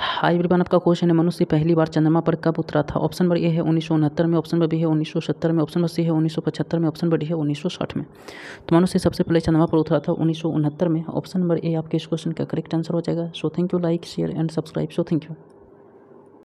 hi everyone आपका question है मनुष्य पहली बार चंद्रमा पर कब उतरा था ऑप्शन नंबर ए है उन्नीस में ऑप्शन नंबर बी है उन्नीस में ऑप्शन नंबर सी है उन्नीस में ऑप्शन नंबर डी है उन्नीस में तो मनुष्य सबसे पहले चंद्रमा पर उतरा था उन्नीस में ऑप्शन नंबर ए आपके इस क्वेश्चन का करेक्ट आंसर हो जाएगा so thank you like share and subscribe so thank you